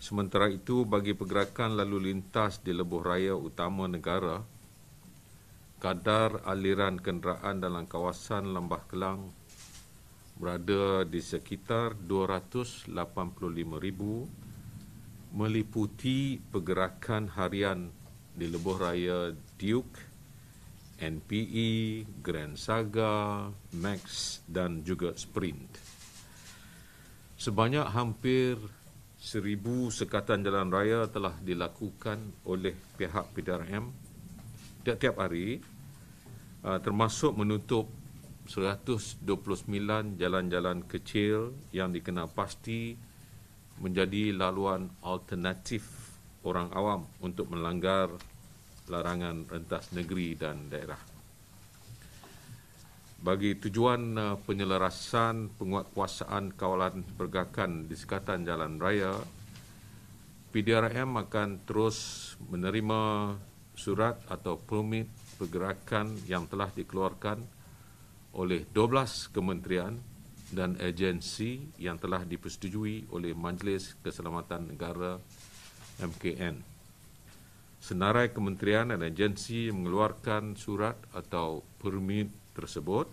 Sementara itu, bagi pergerakan lalu lintas di lebuh raya utama negara, kadar aliran kenderaan dalam kawasan Lembah Kelang berada di sekitar 285,000 meliputi pergerakan harian di lebuh raya Duke, NPE, Grand Saga, Max dan juga Sprint. Sebanyak hampir seribu sekatan jalan raya telah dilakukan oleh pihak PDRM tiap-tiap hari uh, termasuk menutup 129 jalan-jalan kecil yang dikenal pasti menjadi laluan alternatif orang awam untuk melanggar larangan rentas negeri dan daerah bagi tujuan uh, penyelarasan penguatkuasaan kawalan pergerakan di sekatan jalan raya PDRM akan terus menerima surat atau permit pergerakan yang telah dikeluarkan oleh 12 kementerian dan agensi yang telah dipersetujui oleh Majlis Keselamatan Negara MKN. Senarai kementerian dan agensi mengeluarkan surat atau permit tersebut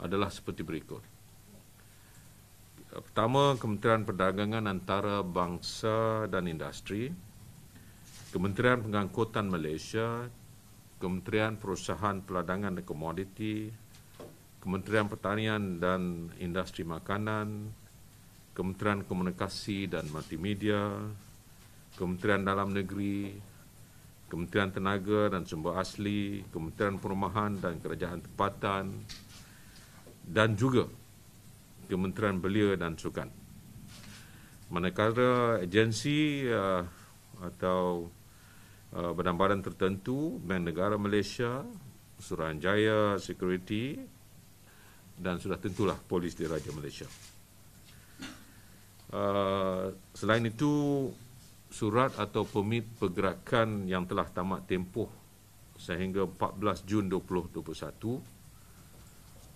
adalah seperti berikut. Pertama, Kementerian Perdagangan Antara Bangsa dan Industri, Kementerian Pengangkutan Malaysia, Kementerian Perusahaan Peladangan dan Komoditi, Kementerian Pertanian dan Industri Makanan, Kementerian Komunikasi dan Multimedia, Kementerian Dalam Negeri, Kementerian Tenaga dan Sumber Asli, Kementerian Perumahan dan Kerajaan Tempatan dan juga Kementerian Belia dan Sukan. Manakala agensi uh, atau uh, badan-badan tertentu, Bank Negara Malaysia, Suruhanjaya Security dan sudah tentulah Polis Diraja Malaysia. Uh, selain itu, surat atau permit pergerakan yang telah tamat tempoh sehingga 14 Jun 2021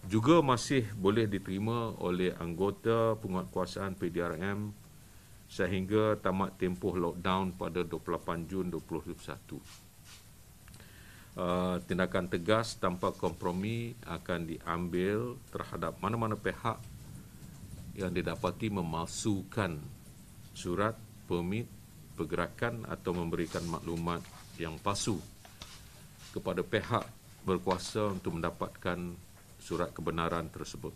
juga masih boleh diterima oleh anggota penguatkuasaan PDRM sehingga tamat tempoh lockdown pada 28 Jun 2021. Uh, tindakan tegas tanpa kompromi akan diambil terhadap mana-mana pihak yang didapati memalsukan surat, permit pergerakan atau memberikan maklumat yang palsu kepada pihak berkuasa untuk mendapatkan surat kebenaran tersebut.